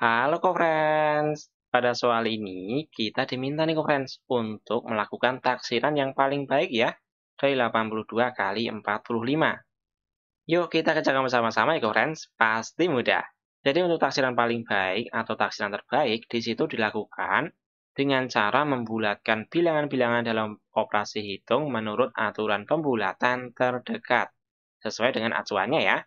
Halo co-friends, pada soal ini kita diminta nih co-friends untuk melakukan taksiran yang paling baik ya dari 82 kali 45. Yuk kita kerjakan bersama-sama ya co-friends, pasti mudah. Jadi untuk taksiran paling baik atau taksiran terbaik di situ dilakukan dengan cara membulatkan bilangan-bilangan dalam operasi hitung menurut aturan pembulatan terdekat sesuai dengan acuannya ya.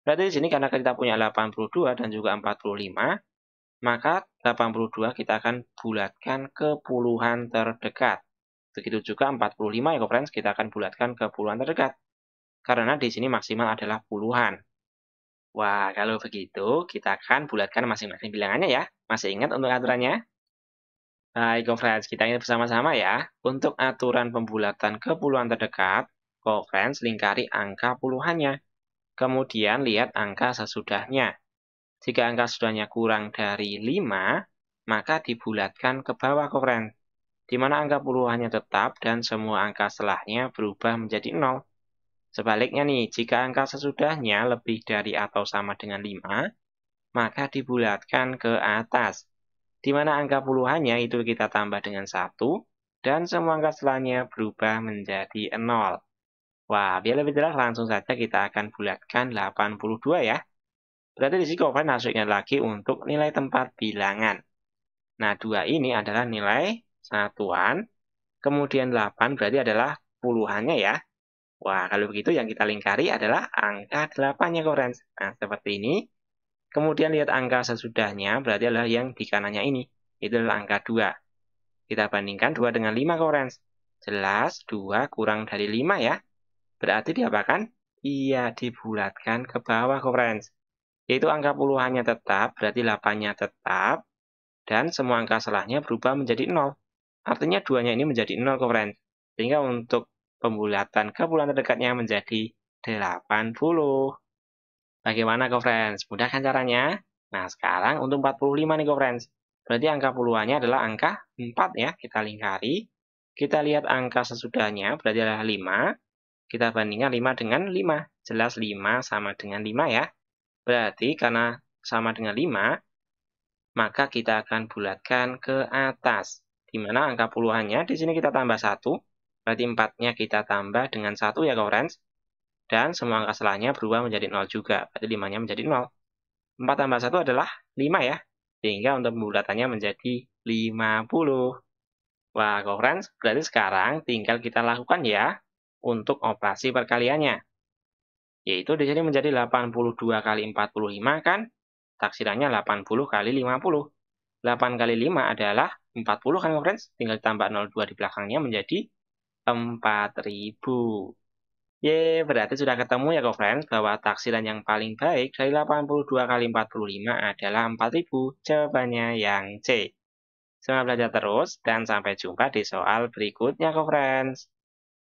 Berarti di sini karena kita punya 82 dan juga 45, maka 82 kita akan bulatkan ke puluhan terdekat. Begitu juga 45 ya friends, kita akan bulatkan ke puluhan terdekat. Karena di sini maksimal adalah puluhan. Wah, kalau begitu kita akan bulatkan masing-masing bilangannya ya. Masih ingat untuk aturannya? Baik, friends, kita ingat bersama-sama ya. Untuk aturan pembulatan ke puluhan terdekat, friends lingkari angka puluhannya. Kemudian lihat angka sesudahnya. Jika angka sesudahnya kurang dari 5, maka dibulatkan ke bawah koren, di mana angka puluhannya tetap dan semua angka setelahnya berubah menjadi 0. Sebaliknya nih, jika angka sesudahnya lebih dari atau sama dengan 5, maka dibulatkan ke atas, di mana angka puluhannya itu kita tambah dengan 1, dan semua angka setelahnya berubah menjadi 0. Wah, biar lebih jelas langsung saja kita akan bulatkan 82 ya. Berarti di sini koven masuknya lagi untuk nilai tempat bilangan. Nah, 2 ini adalah nilai satuan. Kemudian 8 berarti adalah puluhannya ya. Wah, kalau begitu yang kita lingkari adalah angka 8-nya korens. Nah, seperti ini. Kemudian lihat angka sesudahnya, berarti adalah yang di kanannya ini. Itu adalah angka 2. Kita bandingkan 2 dengan 5 korens. Jelas 2 kurang dari 5 ya. Berarti diapakan? Ia dibulatkan ke bawah, friends. Yaitu angka puluhannya tetap, berarti 8-nya tetap, dan semua angka selahnya berubah menjadi 0. Artinya duanya ini menjadi 0, friends. Sehingga untuk pembulatan ke bulan terdekatnya menjadi 80. Bagaimana, friends? Mudah kan caranya? Nah, sekarang untuk 45 nih, friends. Berarti angka puluhannya adalah angka 4 ya. Kita lingkari. Kita lihat angka sesudahnya, berarti adalah 5. Kita bandingkan 5 dengan 5. Jelas 5 sama dengan 5 ya. Berarti karena sama dengan 5, maka kita akan bulatkan ke atas. Di mana angka puluhannya, di sini kita tambah 1. Berarti 4-nya kita tambah dengan 1 ya, Kaurens. Dan semua angka selahnya berubah menjadi 0 juga. Berarti 5-nya menjadi 0. 4 tambah 1 adalah 5 ya. Sehingga untuk pembulatannya menjadi 50. Wah, Kaurens, berarti sekarang tinggal kita lakukan ya untuk operasi perkaliannya. Yaitu di sini menjadi 82 kali 45 kan taksirannya 80 kali 50. 8 kali 5 adalah 40 kan friends, tinggal tambah 02 di belakangnya menjadi 4000. Ye, berarti sudah ketemu ya kok friends bahwa taksiran yang paling baik dari 82 kali 45 adalah 4000. Jawabannya yang C. Semangat belajar terus dan sampai jumpa di soal berikutnya kok friends.